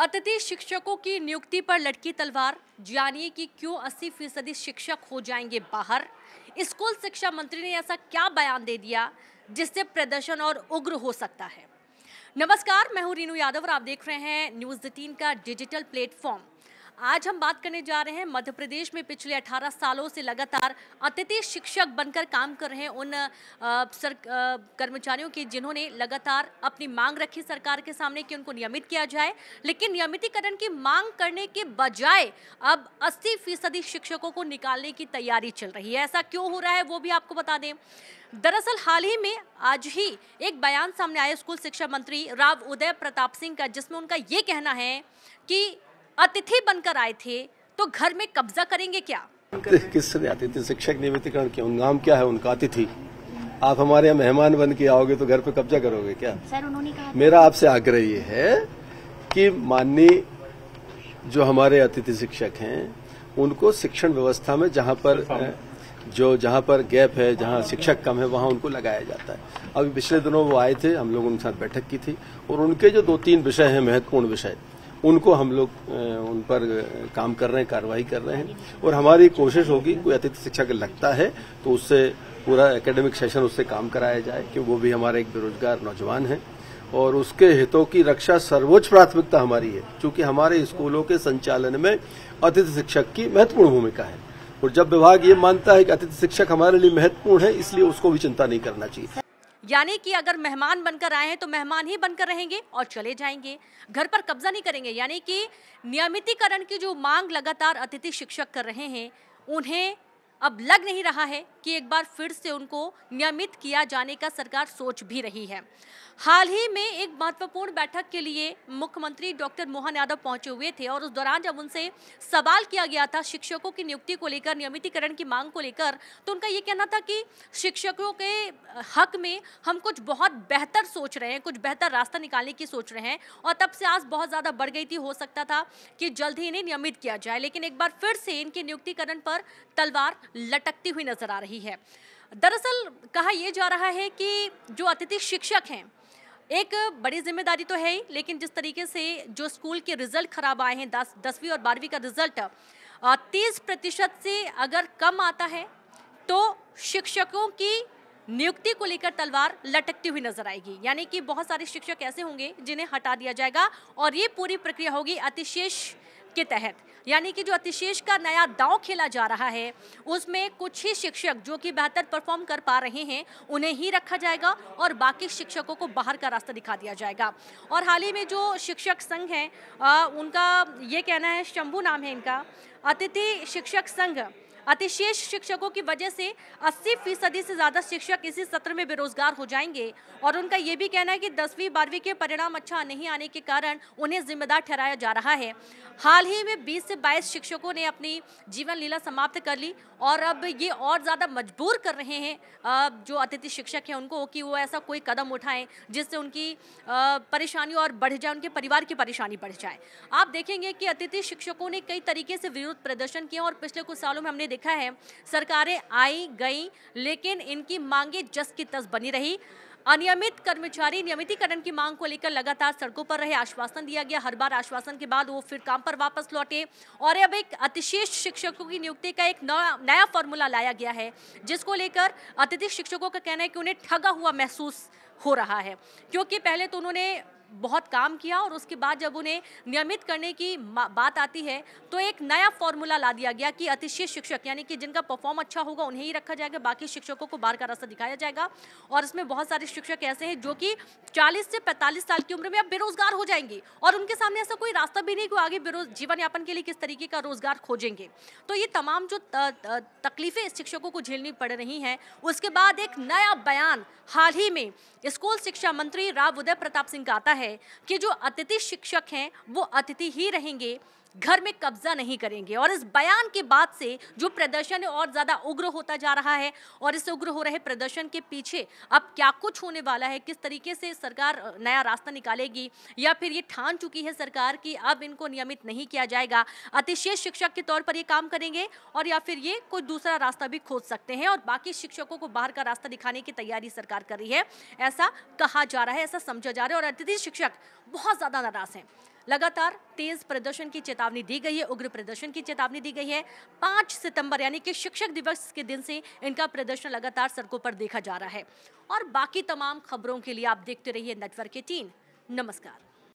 अतिथि शिक्षकों की नियुक्ति पर लटकी तलवार जानिए कि क्यों 80 फीसदी शिक्षक हो जाएंगे बाहर स्कूल शिक्षा मंत्री ने ऐसा क्या बयान दे दिया जिससे प्रदर्शन और उग्र हो सकता है नमस्कार मैं हूं रीनू यादव और आप देख रहे हैं न्यूज दिन का डिजिटल प्लेटफॉर्म आज हम बात करने जा रहे हैं मध्य प्रदेश में पिछले 18 सालों से लगातार अतिथि शिक्षक बनकर काम कर रहे हैं उन सर कर्मचारियों की जिन्होंने लगातार अपनी मांग रखी सरकार के सामने कि उनको नियमित किया जाए लेकिन नियमितीकरण की मांग करने के बजाय अब 80 फीसदी शिक्षकों को निकालने की तैयारी चल रही है ऐसा क्यों हो रहा है वो भी आपको बता दें दरअसल हाल ही में आज ही एक बयान सामने आया स्कूल शिक्षा मंत्री राव उदय प्रताप सिंह का जिसमें उनका ये कहना है कि अतिथि बनकर आए थे तो घर में कब्जा करेंगे क्या किसने अतिथि शिक्षक नियमितीकरण उनका नाम क्या है उनका अतिथि आप हमारे यहाँ मेहमान बन के आओगे तो घर पे कब्जा करोगे क्या सर उन्होंने कहा मेरा आपसे आग्रह ये है कि माननीय जो हमारे अतिथि शिक्षक हैं उनको शिक्षण व्यवस्था में जहाँ पर जो जहाँ पर गैप है जहाँ शिक्षक कम है वहाँ उनको लगाया जाता है अभी पिछले दिनों वो आए थे हम लोग उनके साथ बैठक की थी और उनके जो दो तीन विषय हैं महत्वपूर्ण विषय उनको हम लोग उन पर काम कर रहे हैं कार्रवाई कर रहे हैं और हमारी कोशिश होगी कोई अतिथि शिक्षक लगता है तो उससे पूरा एकेडमिक सेशन उससे काम कराया जाए कि वो भी हमारे एक बेरोजगार नौजवान है और उसके हितों की रक्षा सर्वोच्च प्राथमिकता हमारी है क्योंकि हमारे स्कूलों के संचालन में अतिथि शिक्षक की महत्वपूर्ण भूमिका है और जब विभाग ये मानता है कि अतिथि शिक्षक हमारे लिए महत्वपूर्ण है इसलिए उसको भी चिंता नहीं करना चाहिए यानी कि अगर मेहमान बनकर आए हैं तो मेहमान ही बनकर रहेंगे और चले जाएंगे घर पर कब्जा नहीं करेंगे यानी कि नियमितीकरण की जो मांग लगातार अतिथि शिक्षक कर रहे हैं उन्हें अब लग नहीं रहा है कि एक बार फिर से उनको नियमित किया जाने का सरकार सोच भी रही है हाल ही में एक महत्वपूर्ण बैठक के लिए मुख्यमंत्री डॉक्टर मोहन यादव पहुंचे हुए थे और उस दौरान जब उनसे सवाल किया गया था शिक्षकों की नियुक्ति को लेकर नियमितीकरण की मांग को लेकर तो उनका ये कहना था कि शिक्षकों के हक में हम कुछ बहुत बेहतर सोच रहे हैं कुछ बेहतर रास्ता निकालने की सोच रहे हैं और तब से आज बहुत ज़्यादा बढ़ गई थी हो सकता था कि जल्द ही इन्हें नियमित किया जाए लेकिन एक बार फिर से इनके नियुक्तिकरण पर तलवार लटकती हुई नजर आ रही है दरअसल कहा यह जा रहा है कि जो अतिथि शिक्षक हैं एक बड़ी जिम्मेदारी तो है ही लेकिन जिस तरीके से जो स्कूल के रिजल्ट खराब आए हैं दस दसवीं और बारहवीं का रिजल्ट तीस प्रतिशत से अगर कम आता है तो शिक्षकों की नियुक्ति को लेकर तलवार लटकती हुई नजर आएगी यानी कि बहुत सारे शिक्षक ऐसे होंगे जिन्हें हटा दिया जाएगा और ये पूरी प्रक्रिया होगी अतिशेष के तहत यानी कि जो अतिशेष का नया दाव खेला जा रहा है उसमें कुछ ही शिक्षक जो कि बेहतर परफॉर्म कर पा रहे हैं उन्हें ही रखा जाएगा और बाकी शिक्षकों को बाहर का रास्ता दिखा दिया जाएगा और हाल ही में जो शिक्षक संघ हैं उनका ये कहना है शंभू नाम है इनका अतिथि शिक्षक संघ अतिशेष शिक्षकों की वजह से 80 फीसदी से ज़्यादा शिक्षक इसी सत्र में बेरोजगार हो जाएंगे और उनका ये भी कहना है कि दसवीं बारहवीं के परिणाम अच्छा नहीं आने के कारण उन्हें जिम्मेदार ठहराया जा रहा है हाल ही में बीस से बाईस शिक्षकों ने अपनी जीवन लीला समाप्त कर ली और अब ये और ज़्यादा मजबूर कर रहे हैं जो अतिथि शिक्षक हैं उनको कि वो ऐसा कोई कदम उठाएं जिससे उनकी परेशानी और बढ़ जाए उनके परिवार की परेशानी बढ़ जाए आप देखेंगे कि अतिथि शिक्षकों ने कई तरीके से विरोध प्रदर्शन किया और पिछले कुछ सालों में हमने लिखा है सरकारें आई गई लेकिन इनकी मांगे जस की तस बनी रही अनियमित कर्मचारी नियमितीकरण की मांग को लेकर लगातार सड़कों पर रहे आश्वासन दिया गया हर बार आश्वासन के बाद वो फिर काम पर वापस लौटे और अब एक अतिशेष शिक्षकों की नियुक्ति का एक नया नया फॉर्मूला लाया गया है जिसको लेकर अतिथि शिक्षकों का कहना है कि उन्हें ठगा हुआ महसूस हो रहा है क्योंकि पहले तो उन्होंने बहुत काम किया और उसके बाद जब उन्हें नियमित करने की बात आती है तो एक नया फॉर्मूला ला दिया गया कि अतिशय शिक्षक यानी कि जिनका परफॉर्म अच्छा होगा उन्हें ही रखा जाएगा बाकी शिक्षकों को बाहर का रास्ता दिखाया जाएगा और इसमें बहुत सारे शिक्षक ऐसे हैं जो कि चालीस से पैंतालीस साल की उम्र में अब बेरोजगार हो जाएंगे और उनके सामने ऐसा कोई रास्ता भी नहीं कि आगे बेरोज जीवन यापन के लिए किस तरीके का रोजगार खोजेंगे तो ये तमाम जो तकलीफें शिक्षकों को झेलनी पड़ रही हैं उसके बाद एक नया बयान हाल ही में स्कूल शिक्षा मंत्री राव उदय प्रताप सिंह कहता है कि जो अतिथि शिक्षक हैं वो अतिथि ही रहेंगे घर में कब्जा नहीं करेंगे और इस बयान के बाद से जो प्रदर्शन और ज़्यादा उग्र होता जा रहा है और इस उग्र हो रहे प्रदर्शन के पीछे अब क्या कुछ होने वाला है किस तरीके से सरकार नया रास्ता निकालेगी या फिर ये ठान चुकी है सरकार कि अब इनको नियमित नहीं किया जाएगा अतिशेष शिक्षक के तौर पर ये काम करेंगे और या फिर ये कोई दूसरा रास्ता भी खोज सकते हैं और बाकी शिक्षकों को बाहर का रास्ता दिखाने की तैयारी सरकार कर रही है ऐसा कहा जा रहा है ऐसा समझा जा रहा है और अतिथि शिक्षक बहुत ज़्यादा नाराज़ हैं लगातार तेज प्रदर्शन की चेतावनी दी गई है उग्र प्रदर्शन की चेतावनी दी गई है पाँच सितंबर यानी कि शिक्षक दिवस के दिन से इनका प्रदर्शन लगातार सड़कों पर देखा जा रहा है और बाकी तमाम खबरों के लिए आप देखते रहिए नेटवर्क एटीन नमस्कार